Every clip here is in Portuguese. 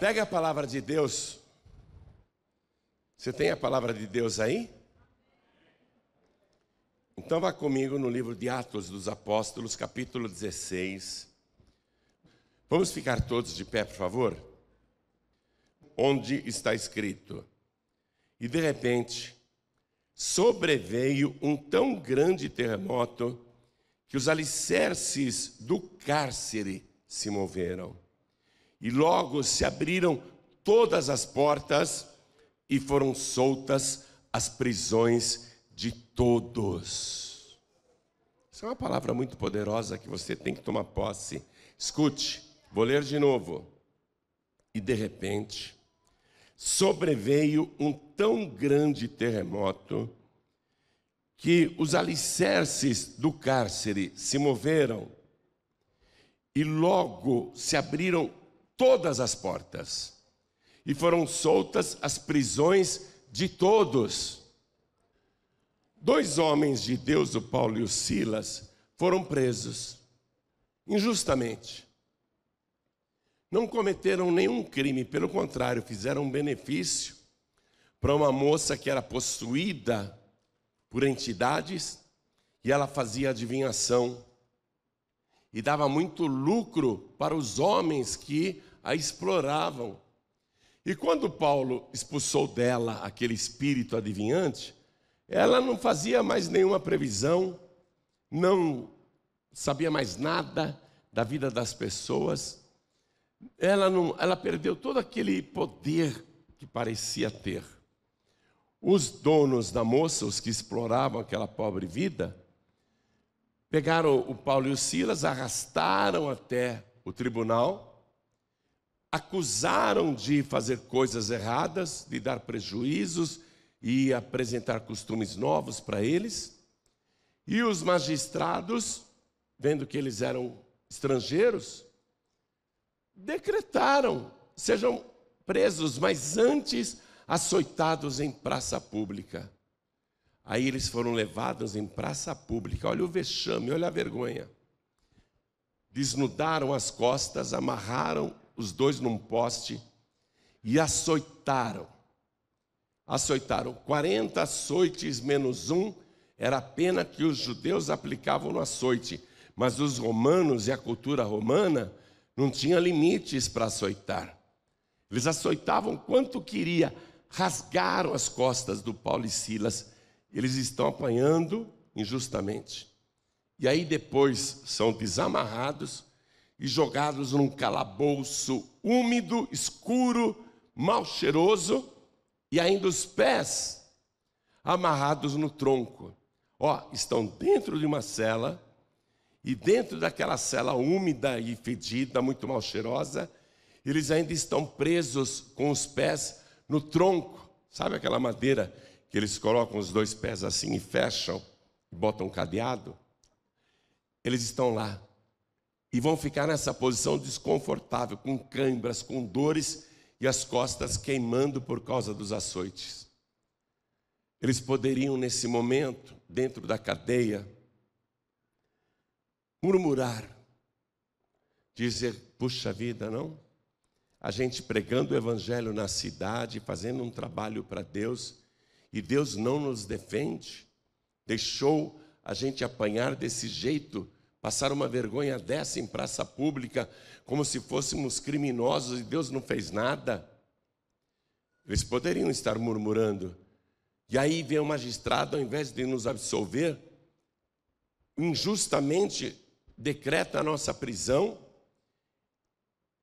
Pega a palavra de Deus. Você tem a palavra de Deus aí? Então vá comigo no livro de Atos dos Apóstolos, capítulo 16. Vamos ficar todos de pé, por favor? Onde está escrito: E de repente sobreveio um tão grande terremoto que os alicerces do cárcere se moveram e logo se abriram todas as portas e foram soltas as prisões de todos. Isso é uma palavra muito poderosa que você tem que tomar posse. Escute, vou ler de novo. E de repente, sobreveio um tão grande terremoto que os alicerces do cárcere se moveram e logo se abriram todas as portas, e foram soltas as prisões de todos. Dois homens de Deus, o Paulo e o Silas, foram presos injustamente. Não cometeram nenhum crime, pelo contrário, fizeram um benefício para uma moça que era possuída por entidades e ela fazia adivinhação e dava muito lucro para os homens que a exploravam. E quando Paulo expulsou dela aquele espírito adivinhante, ela não fazia mais nenhuma previsão, não sabia mais nada da vida das pessoas. Ela, não, ela perdeu todo aquele poder que parecia ter. Os donos da moça, os que exploravam aquela pobre vida, pegaram o Paulo e o Silas, arrastaram até o tribunal acusaram de fazer coisas erradas, de dar prejuízos e apresentar costumes novos para eles. E os magistrados, vendo que eles eram estrangeiros, decretaram: sejam presos, mas antes açoitados em praça pública. Aí eles foram levados em praça pública. Olha o vexame, olha a vergonha. Desnudaram as costas, amarraram os dois num poste, e açoitaram. Açoitaram. 40 açoites menos um era a pena que os judeus aplicavam no açoite, mas os romanos e a cultura romana não tinha limites para açoitar. Eles açoitavam quanto queria, rasgaram as costas do Paulo e Silas. Eles estão apanhando injustamente. E aí depois são desamarrados e jogados num calabouço úmido, escuro, mal cheiroso, e ainda os pés amarrados no tronco. Ó, estão dentro de uma cela, e dentro daquela cela úmida e fedida, muito mal cheirosa, eles ainda estão presos com os pés no tronco. Sabe aquela madeira que eles colocam os dois pés assim e fecham, e botam um cadeado? Eles estão lá, e vão ficar nessa posição desconfortável, com cãibras, com dores e as costas queimando por causa dos açoites. Eles poderiam, nesse momento, dentro da cadeia, murmurar, dizer: puxa vida, não? A gente pregando o evangelho na cidade, fazendo um trabalho para Deus, e Deus não nos defende, deixou a gente apanhar desse jeito passar uma vergonha dessa em praça pública, como se fôssemos criminosos e Deus não fez nada. Eles poderiam estar murmurando. E aí vem o magistrado, ao invés de nos absolver, injustamente decreta a nossa prisão.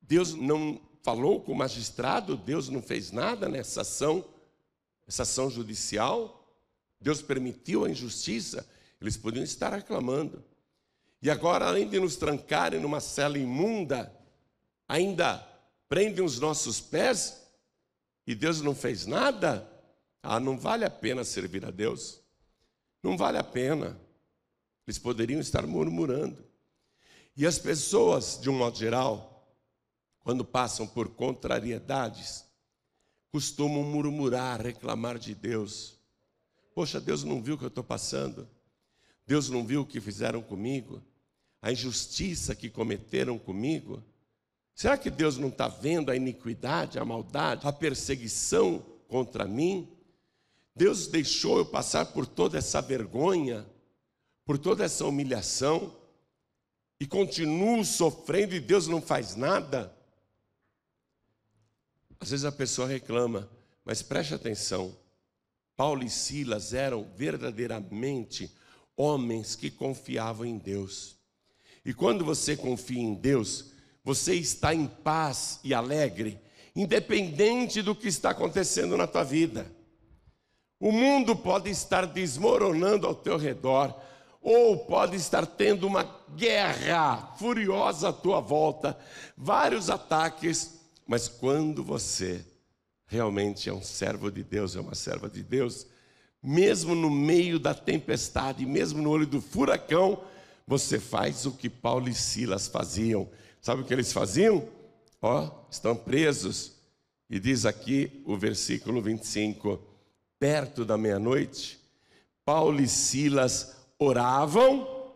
Deus não falou com o magistrado, Deus não fez nada nessa ação, essa ação judicial. Deus permitiu a injustiça. Eles podiam estar reclamando. E agora, além de nos trancarem numa cela imunda, ainda prendem os nossos pés e Deus não fez nada? Ah, não vale a pena servir a Deus. Não vale a pena. Eles poderiam estar murmurando. E as pessoas, de um modo geral, quando passam por contrariedades, costumam murmurar, reclamar de Deus. Poxa, Deus não viu o que eu estou passando. Deus não viu o que fizeram comigo? A injustiça que cometeram comigo? Será que Deus não está vendo a iniquidade, a maldade, a perseguição contra mim? Deus deixou eu passar por toda essa vergonha, por toda essa humilhação, e continuo sofrendo e Deus não faz nada? Às vezes a pessoa reclama, mas preste atenção: Paulo e Silas eram verdadeiramente homens que confiavam em Deus. E quando você confia em Deus, você está em paz e alegre, independente do que está acontecendo na tua vida. O mundo pode estar desmoronando ao teu redor, ou pode estar tendo uma guerra furiosa à tua volta, vários ataques, mas quando você realmente é um servo de Deus, é uma serva de Deus, mesmo no meio da tempestade, mesmo no olho do furacão, você faz o que Paulo e Silas faziam. Sabe o que eles faziam? Ó, oh, estão presos. E diz aqui o versículo 25: perto da meia-noite, Paulo e Silas oravam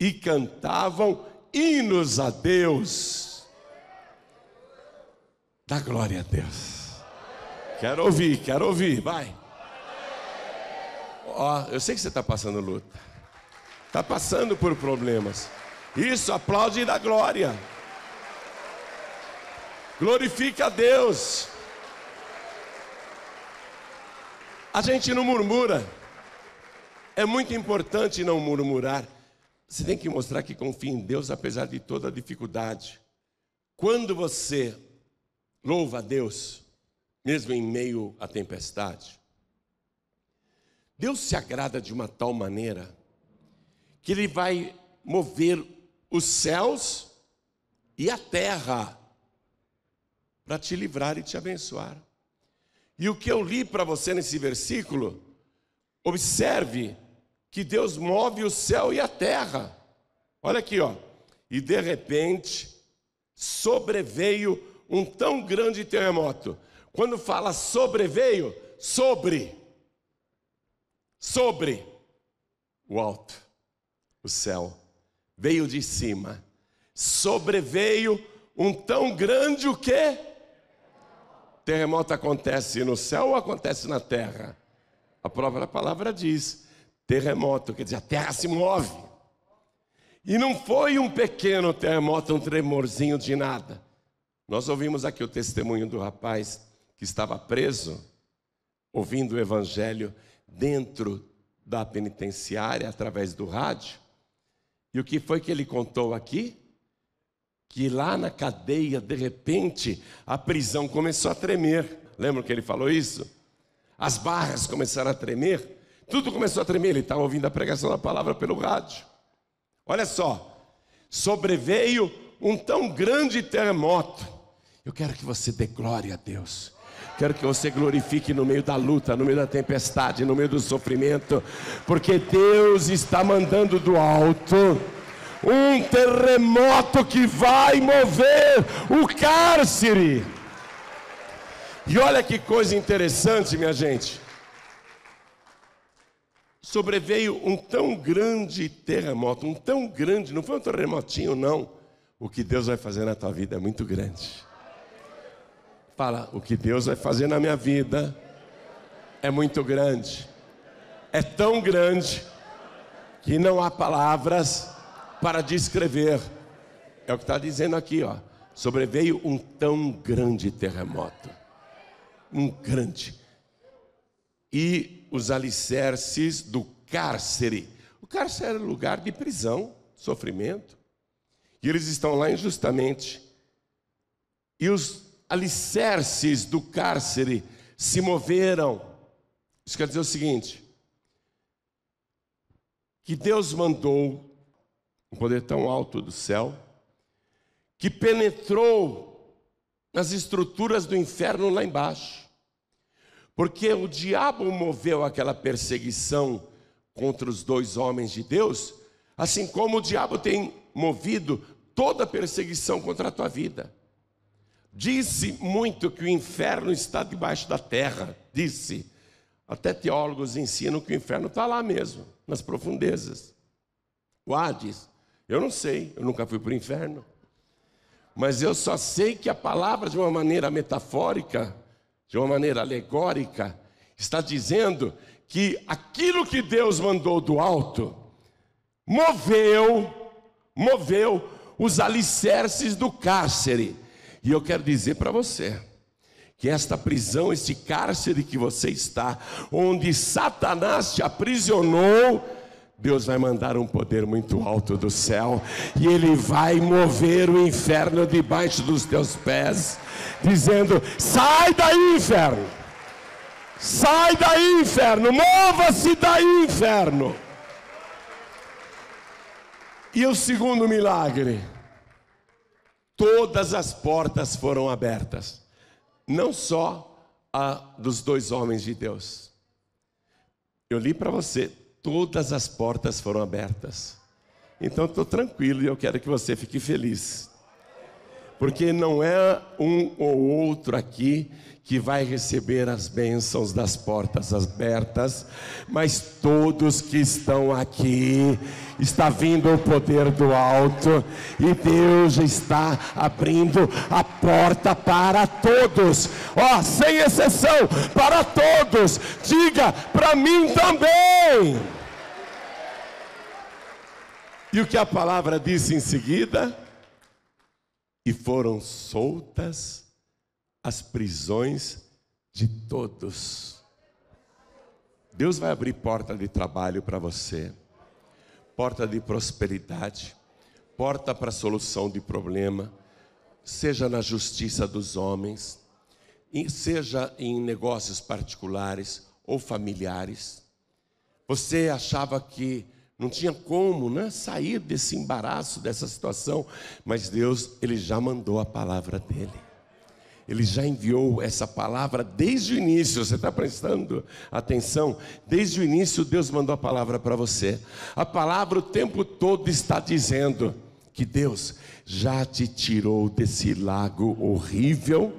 e cantavam hinos a Deus. Dá glória a Deus. Quero ouvir, quero ouvir, vai. Ó, eu sei que você está passando luta. Está passando por problemas. Isso, aplaude e dá glória. Glorifique a Deus. A gente não murmura. É muito importante não murmurar. Você tem que mostrar que confia em Deus apesar de toda a dificuldade. Quando você louva a Deus, mesmo em meio à tempestade, Deus se agrada de uma tal maneira que Ele vai mover os céus e a terra para te livrar e te abençoar. E o que eu li para você nesse versículo, observe que Deus move o céu e a terra. Olha aqui, ó. E de repente sobreveio um tão grande terremoto. Quando fala sobreveio, sobre sobre o alto, o céu, veio de cima, sobreveio um tão grande o que? Terremoto acontece no céu ou acontece na terra? A própria palavra diz: terremoto, quer dizer, a terra se move. E não foi um pequeno terremoto, um tremorzinho de nada. Nós ouvimos aqui o testemunho do rapaz que estava preso, ouvindo o evangelho dentro da penitenciária através do rádio. E o que foi que ele contou aqui? Que lá na cadeia, de repente, a prisão começou a tremer. Lembra que ele falou isso? As barras começaram a tremer, tudo começou a tremer. Ele estava tá ouvindo a pregação da palavra pelo rádio. Olha só, sobreveio um tão grande terremoto. Eu quero que você dê glória a Deus. Quero que você glorifique no meio da luta, no meio da tempestade, no meio do sofrimento, porque Deus está mandando do alto um terremoto que vai mover o cárcere. E olha que coisa interessante, minha gente. Sobreveio um tão grande terremoto, um tão grande, não foi um terremotinho, não. O que Deus vai fazer na tua vida é muito grande. Fala, o que Deus vai fazer na minha vida é muito grande. É tão grande que não há palavras para descrever. É o que está dizendo aqui, ó. Sobreveio um tão grande terremoto. Um grande. E os alicerces do cárcere. O cárcere é lugar de prisão, sofrimento. E eles estão lá injustamente. E os alicerces do cárcere se moveram. Isso quer dizer o seguinte: que Deus mandou um poder tão alto do céu, que penetrou nas estruturas do inferno lá embaixo, porque o diabo moveu aquela perseguição contra os dois homens de Deus, assim como o diabo tem movido toda perseguição contra a tua vida. Disse muito que o inferno está debaixo da terra. Disse. Até teólogos ensinam que o inferno está lá mesmo, nas profundezas. O Hades, eu não sei, eu nunca fui para o inferno. Mas eu só sei que a palavra, de uma maneira metafórica, de uma maneira alegórica, está dizendo que aquilo que Deus mandou do alto moveu, moveu os alicerces do cárcere. E eu quero dizer para você que esta prisão, este cárcere que você está, onde Satanás te aprisionou, Deus vai mandar um poder muito alto do céu e ele vai mover o inferno debaixo dos teus pés, dizendo: sai daí, inferno! Sai daí, inferno! Mova-se daí, inferno! E o segundo milagre? todas as portas foram abertas, não só a dos dois homens de Deus. Eu li para você, todas as portas foram abertas. Então estou tranquilo e eu quero que você fique feliz porque não é um ou outro aqui que vai receber as bênçãos das portas abertas, mas todos que estão aqui, está vindo o poder do alto e Deus está abrindo a porta para todos, ó, oh, sem exceção, para todos, diga para mim também. E o que a palavra disse em seguida? e foram soltas as prisões de todos. Deus vai abrir porta de trabalho para você, porta de prosperidade, porta para solução de problema, seja na justiça dos homens, seja em negócios particulares ou familiares. Você achava que não tinha como né, sair desse embaraço, dessa situação, mas Deus, ele já mandou a palavra dele. Ele já enviou essa palavra desde o início. Você está prestando atenção? Desde o início, Deus mandou a palavra para você. A palavra o tempo todo está dizendo que Deus já te tirou desse lago horrível,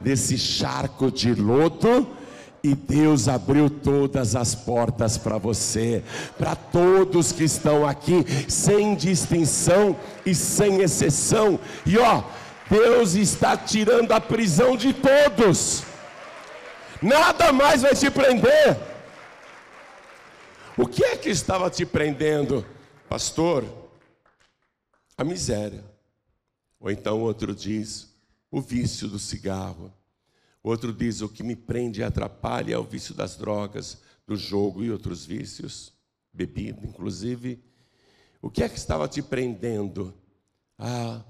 desse charco de lodo e Deus abriu todas as portas para você, para todos que estão aqui, sem distinção e sem exceção. E ó, Deus está tirando a prisão de todos. Nada mais vai te prender. O que é que estava te prendendo, pastor? A miséria. Ou então outro diz, o vício do cigarro Outro diz: o que me prende e atrapalha é o vício das drogas, do jogo e outros vícios, bebida, inclusive. O que é que estava te prendendo? Ah,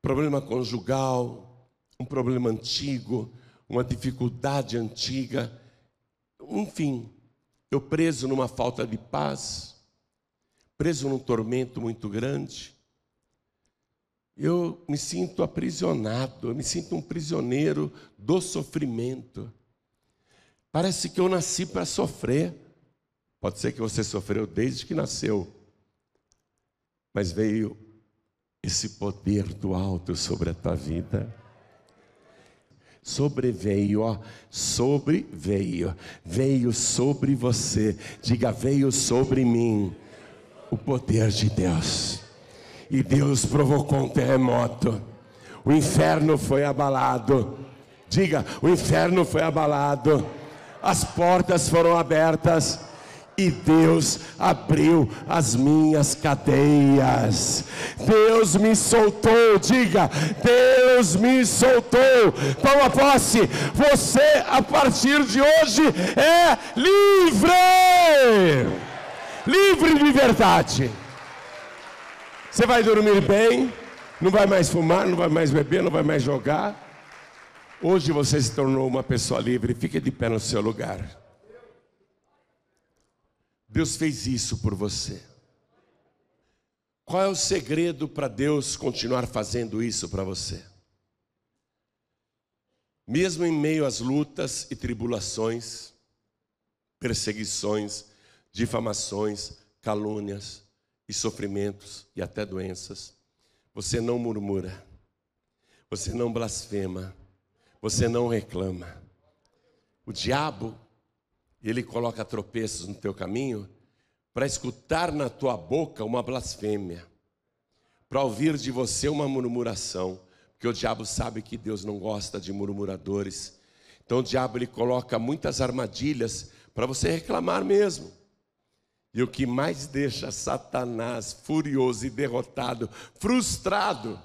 problema conjugal, um problema antigo, uma dificuldade antiga. Enfim, eu preso numa falta de paz, preso num tormento muito grande, eu me sinto aprisionado, eu me sinto um prisioneiro do sofrimento. Parece que eu nasci para sofrer. Pode ser que você sofreu desde que nasceu, mas veio esse poder do alto sobre a tua vida. Sobreveio, ó, sobreveio, veio sobre você, diga, veio sobre mim o poder de Deus e Deus provocou um terremoto. O inferno foi abalado. Diga, o inferno foi abalado. As portas foram abertas e Deus abriu as minhas cadeias. Deus me soltou, diga, Deus me soltou. Toma posse, você a partir de hoje é livre. Livre de verdade. Você vai dormir bem, não vai mais fumar, não vai mais beber, não vai mais jogar. Hoje você se tornou uma pessoa livre, fique de pé no seu lugar. Deus fez isso por você. Qual é o segredo para Deus continuar fazendo isso para você? Mesmo em meio às lutas e tribulações, perseguições, difamações, calúnias, e sofrimentos e até doenças. Você não murmura, você não blasfema, você não reclama. O diabo, ele coloca tropeços no teu caminho para escutar na tua boca uma blasfêmia, para ouvir de você uma murmuração, porque o diabo sabe que Deus não gosta de murmuradores. Então o diabo ele coloca muitas armadilhas para você reclamar mesmo. E o que mais deixa Satanás furioso e derrotado, frustrado,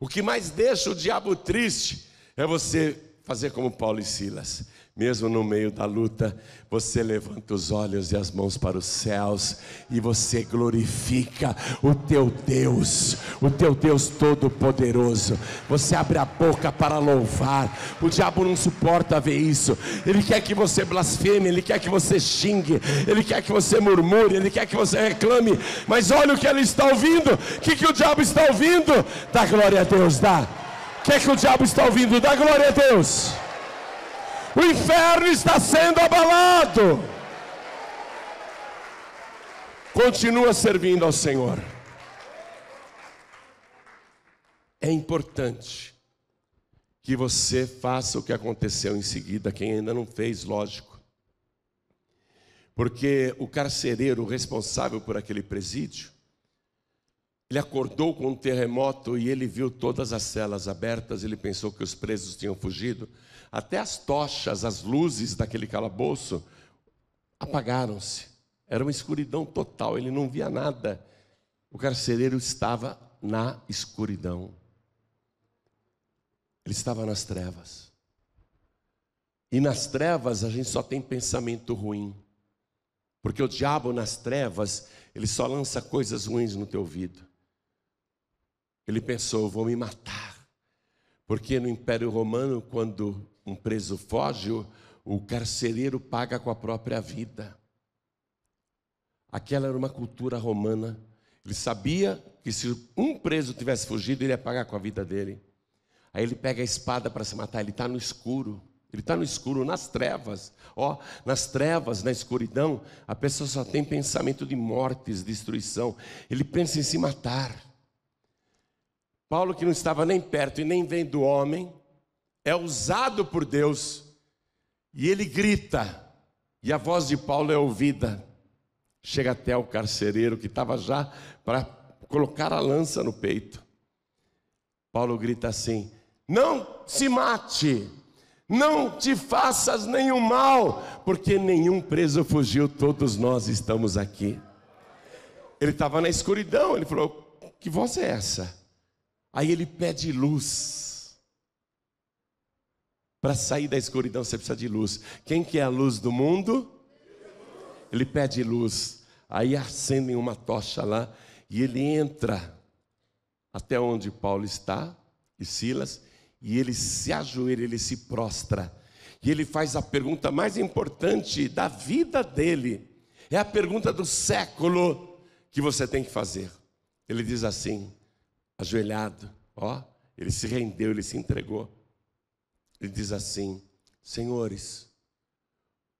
o que mais deixa o diabo triste, é você fazer como Paulo e Silas, mesmo no meio da luta, você levanta os olhos e as mãos para os céus e você glorifica o teu Deus, o teu Deus todo-poderoso. Você abre a boca para louvar. O diabo não suporta ver isso. Ele quer que você blasfeme, ele quer que você xingue, ele quer que você murmure, ele quer que você reclame. Mas olha o que ele está ouvindo. O que, que o diabo está ouvindo? Dá glória a Deus, dá. O que, que o diabo está ouvindo? Dá glória a Deus. O inferno está sendo abalado. Continua servindo ao Senhor. É importante que você faça o que aconteceu em seguida, quem ainda não fez, lógico. Porque o carcereiro responsável por aquele presídio ele acordou com um terremoto e ele viu todas as celas abertas, ele pensou que os presos tinham fugido. Até as tochas, as luzes daquele calabouço apagaram-se. Era uma escuridão total, ele não via nada. O carcereiro estava na escuridão. Ele estava nas trevas. E nas trevas a gente só tem pensamento ruim. Porque o diabo nas trevas, ele só lança coisas ruins no teu ouvido. Ele pensou: vou me matar. Porque no Império Romano, quando um preso foge, o carcereiro paga com a própria vida. Aquela era uma cultura romana. Ele sabia que se um preso tivesse fugido, ele ia pagar com a vida dele. Aí ele pega a espada para se matar, ele está no escuro. Ele está no escuro, nas trevas. Ó, oh, nas trevas, na escuridão, a pessoa só tem pensamento de mortes, destruição. Ele pensa em se matar. Paulo, que não estava nem perto e nem vem do homem, é usado por Deus e ele grita, e a voz de Paulo é ouvida. Chega até o carcereiro que estava já para colocar a lança no peito. Paulo grita assim: Não se mate, não te faças nenhum mal, porque nenhum preso fugiu, todos nós estamos aqui. Ele estava na escuridão, ele falou: Que voz é essa? Aí ele pede luz. Para sair da escuridão você precisa de luz. Quem que é a luz do mundo? Ele pede luz. Aí acendem uma tocha lá e ele entra até onde Paulo está e Silas e ele se ajoelha, ele se prostra. E ele faz a pergunta mais importante da vida dele. É a pergunta do século que você tem que fazer. Ele diz assim: ajoelhado, ó, ele se rendeu, ele se entregou. Ele diz assim: Senhores,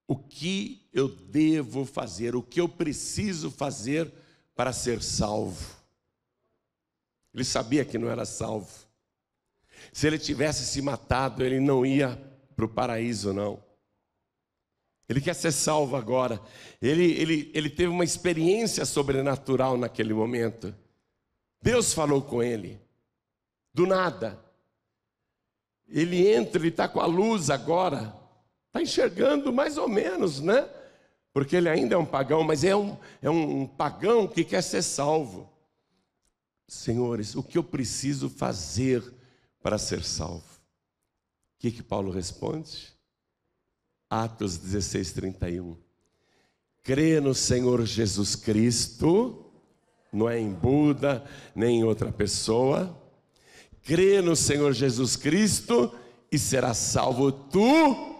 o que eu devo fazer, o que eu preciso fazer para ser salvo? Ele sabia que não era salvo. Se ele tivesse se matado, ele não ia para o paraíso, não. Ele quer ser salvo agora. Ele, ele, ele teve uma experiência sobrenatural naquele momento. Deus falou com ele, do nada. Ele entra, ele está com a luz agora, está enxergando mais ou menos, né? Porque ele ainda é um pagão, mas é um, é um pagão que quer ser salvo. Senhores, o que eu preciso fazer para ser salvo? O que, que Paulo responde? Atos 16, 31. Crê no Senhor Jesus Cristo não é em Buda, nem em outra pessoa. Crê no Senhor Jesus Cristo e será salvo tu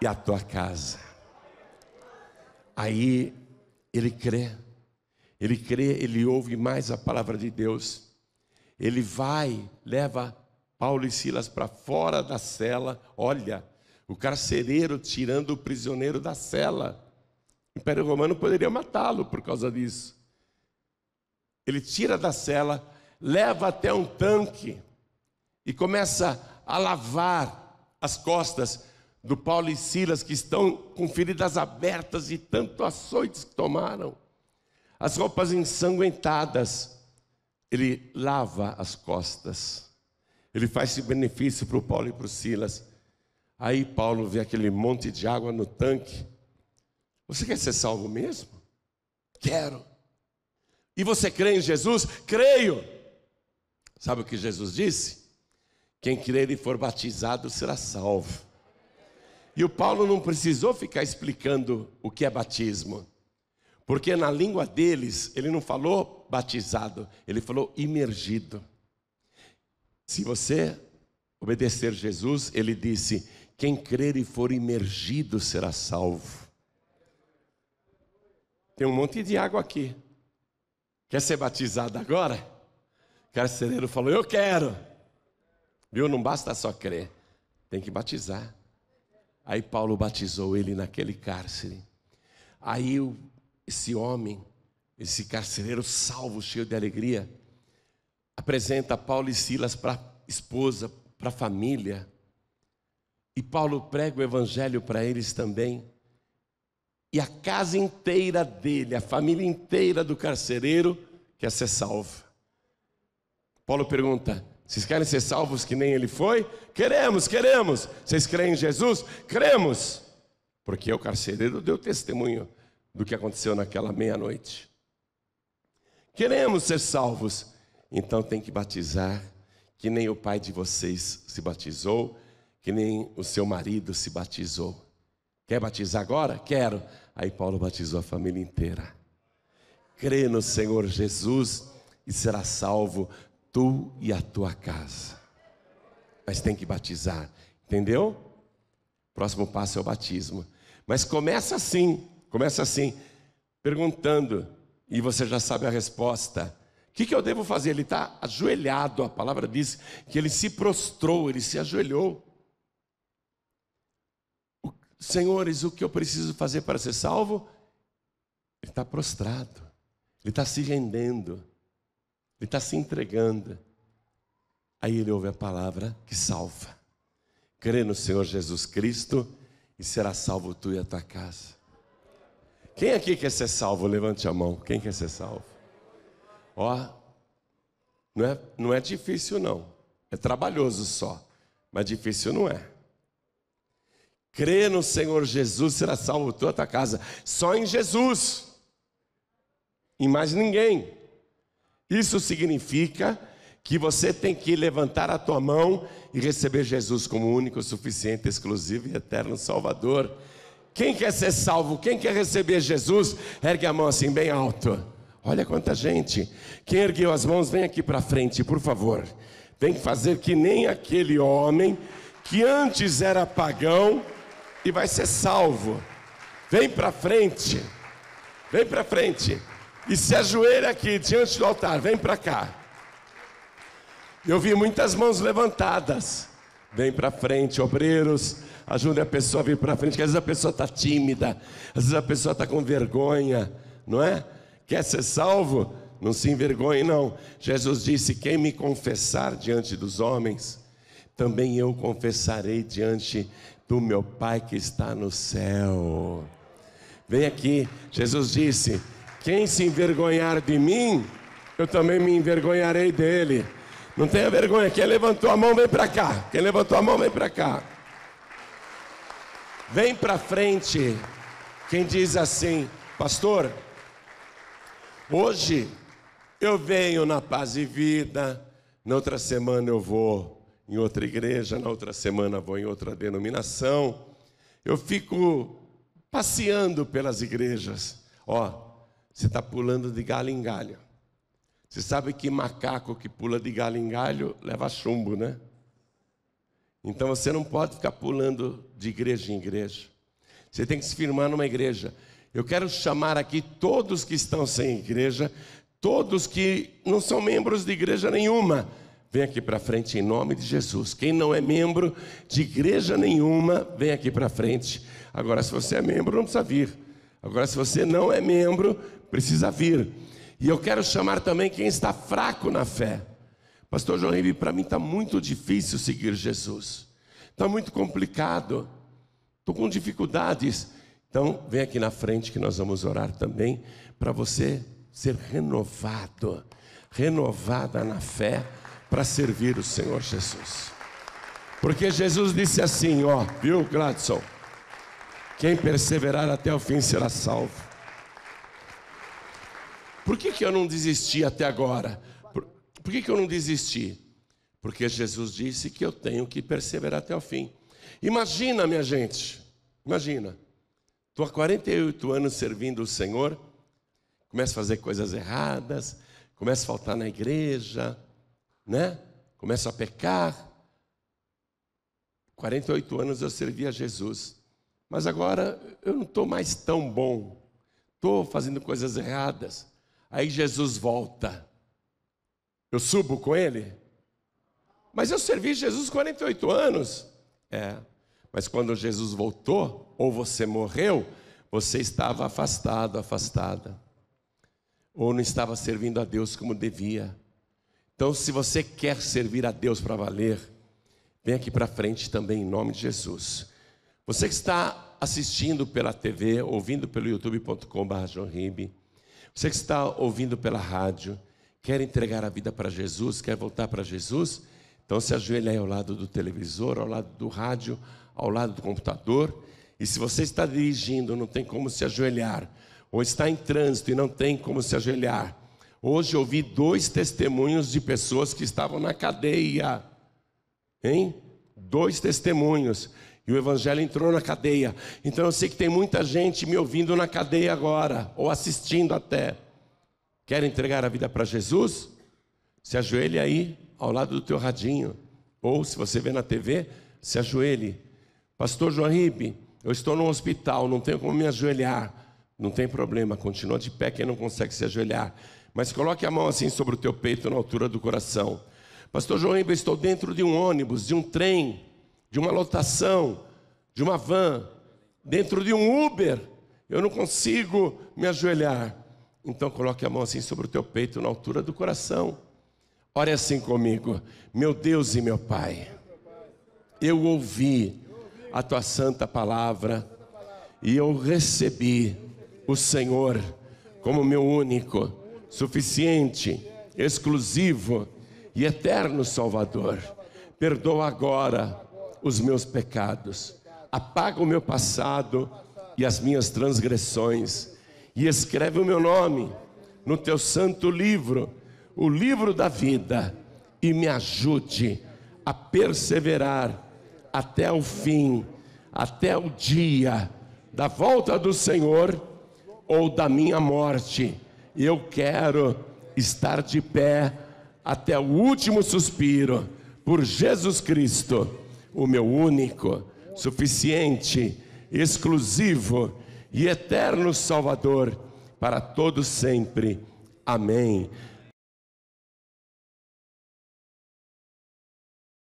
e a tua casa. Aí ele crê, ele crê, ele ouve mais a palavra de Deus. Ele vai, leva Paulo e Silas para fora da cela. Olha, o carcereiro tirando o prisioneiro da cela. O Império Romano poderia matá-lo por causa disso. Ele tira da cela, leva até um tanque e começa a lavar as costas do Paulo e Silas, que estão com feridas abertas e tanto açoites que tomaram. As roupas ensanguentadas, ele lava as costas. Ele faz esse benefício para o Paulo e para o Silas. Aí Paulo vê aquele monte de água no tanque. Você quer ser salvo mesmo? Quero. E você crê em Jesus? Creio. Sabe o que Jesus disse? Quem crer e for batizado será salvo. E o Paulo não precisou ficar explicando o que é batismo, porque na língua deles ele não falou batizado, ele falou imergido. Se você obedecer Jesus, ele disse: quem crer e for imergido será salvo. Tem um monte de água aqui. Quer ser batizado agora? O carcereiro falou: Eu quero. Viu? Não basta só crer, tem que batizar. Aí Paulo batizou ele naquele cárcere. Aí esse homem, esse carcereiro salvo, cheio de alegria, apresenta Paulo e Silas para a esposa, para a família. E Paulo prega o evangelho para eles também e a casa inteira dele, a família inteira do carcereiro quer ser salva. Paulo pergunta: vocês querem ser salvos que nem ele foi? Queremos, queremos. Vocês creem em Jesus? Cremos. Porque o carcereiro deu testemunho do que aconteceu naquela meia-noite. Queremos ser salvos, então tem que batizar, que nem o pai de vocês se batizou, que nem o seu marido se batizou. Quer batizar agora? Quero. Aí Paulo batizou a família inteira. Crê no Senhor Jesus e será salvo tu e a tua casa. Mas tem que batizar, entendeu? Próximo passo é o batismo. Mas começa assim, começa assim, perguntando, e você já sabe a resposta. O que, que eu devo fazer? Ele está ajoelhado, a palavra diz que ele se prostrou, ele se ajoelhou senhores, o que eu preciso fazer para ser salvo? Ele está prostrado, ele está se rendendo, ele está se entregando. Aí ele ouve a palavra que salva. Crê no Senhor Jesus Cristo e será salvo tu e a tua casa. Quem aqui quer ser salvo? Levante a mão. Quem quer ser salvo? Ó, não é, não é difícil não. É trabalhoso só, mas difícil não é. Crê no Senhor Jesus, será salvo toda a tua casa. Só em Jesus. Em mais ninguém. Isso significa que você tem que levantar a tua mão e receber Jesus como único, suficiente, exclusivo e eterno Salvador. Quem quer ser salvo? Quem quer receber Jesus? Ergue a mão assim bem alto. Olha quanta gente. Quem ergueu as mãos, vem aqui para frente, por favor. Tem que fazer que nem aquele homem que antes era pagão e vai ser salvo. Vem para frente. Vem para frente. E se ajoelha aqui diante do altar, vem para cá. Eu vi muitas mãos levantadas. Vem para frente, obreiros. Ajude a pessoa a vir para frente, que às vezes a pessoa está tímida, às vezes a pessoa está com vergonha, não é? Quer ser salvo? Não se envergonhe, não. Jesus disse: Quem me confessar diante dos homens, também eu confessarei diante do meu Pai que está no céu. Vem aqui, Jesus disse: Quem se envergonhar de mim, eu também me envergonharei dele. Não tenha vergonha, quem levantou a mão, vem para cá. Quem levantou a mão, vem para cá. Vem para frente. Quem diz assim, pastor, hoje eu venho na paz e vida, na outra semana eu vou em outra igreja, na outra semana vou em outra denominação. Eu fico passeando pelas igrejas. Ó, você está pulando de galho em galho. Você sabe que macaco que pula de galho em galho leva chumbo, né? Então você não pode ficar pulando de igreja em igreja. Você tem que se firmar numa igreja. Eu quero chamar aqui todos que estão sem igreja, todos que não são membros de igreja nenhuma, Vem aqui para frente em nome de Jesus. Quem não é membro de igreja nenhuma, vem aqui para frente. Agora, se você é membro, não precisa vir. Agora, se você não é membro, precisa vir. E eu quero chamar também quem está fraco na fé. Pastor João para mim está muito difícil seguir Jesus. Está muito complicado. Estou com dificuldades. Então, vem aqui na frente que nós vamos orar também para você ser renovado, renovada na fé para servir o Senhor Jesus. Porque Jesus disse assim, ó, viu, Gladson? Quem perseverar até o fim será salvo. Por que, que eu não desisti até agora? Por, por que, que eu não desisti? Porque Jesus disse que eu tenho que perseverar até o fim. Imagina, minha gente, imagina. Estou há 48 anos servindo o Senhor, começo a fazer coisas erradas, começo a faltar na igreja, né? Começa a pecar. 48 anos eu servi a Jesus, mas agora eu não estou mais tão bom, estou fazendo coisas erradas. Aí Jesus volta. Eu subo com ele? Mas eu servi Jesus 48 anos. É, mas quando Jesus voltou, ou você morreu, você estava afastado, afastada. Ou não estava servindo a Deus como devia. Então, se você quer servir a Deus para valer, vem aqui para frente também em nome de Jesus. Você que está assistindo pela TV, ouvindo pelo youtube.com.br, você que está ouvindo pela rádio, quer entregar a vida para Jesus, quer voltar para Jesus, então se ajoelha aí ao lado do televisor, ao lado do rádio, ao lado do computador. E se você está dirigindo, não tem como se ajoelhar, ou está em trânsito e não tem como se ajoelhar, Hoje eu dois testemunhos de pessoas que estavam na cadeia. Hein? Dois testemunhos. E o evangelho entrou na cadeia. Então eu sei que tem muita gente me ouvindo na cadeia agora, ou assistindo até. Quer entregar a vida para Jesus? Se ajoelhe aí, ao lado do teu radinho. Ou se você vê na TV, se ajoelhe. Pastor João Ribe, eu estou no hospital, não tenho como me ajoelhar. Não tem problema, continua de pé quem não consegue se ajoelhar. Mas coloque a mão assim sobre o teu peito, na altura do coração. Pastor Joemba, estou dentro de um ônibus, de um trem, de uma lotação, de uma van, dentro de um Uber. Eu não consigo me ajoelhar. Então coloque a mão assim sobre o teu peito, na altura do coração. Ore assim comigo. Meu Deus e meu Pai, eu ouvi a tua santa palavra e eu recebi o Senhor como meu único suficiente, exclusivo e eterno Salvador. Perdoa agora os meus pecados, apaga o meu passado e as minhas transgressões, e escreve o meu nome no teu santo livro, o livro da vida, e me ajude a perseverar até o fim, até o dia da volta do Senhor ou da minha morte eu quero estar de pé até o último suspiro por Jesus Cristo, o meu único, suficiente, exclusivo e eterno Salvador para todos sempre. Amém.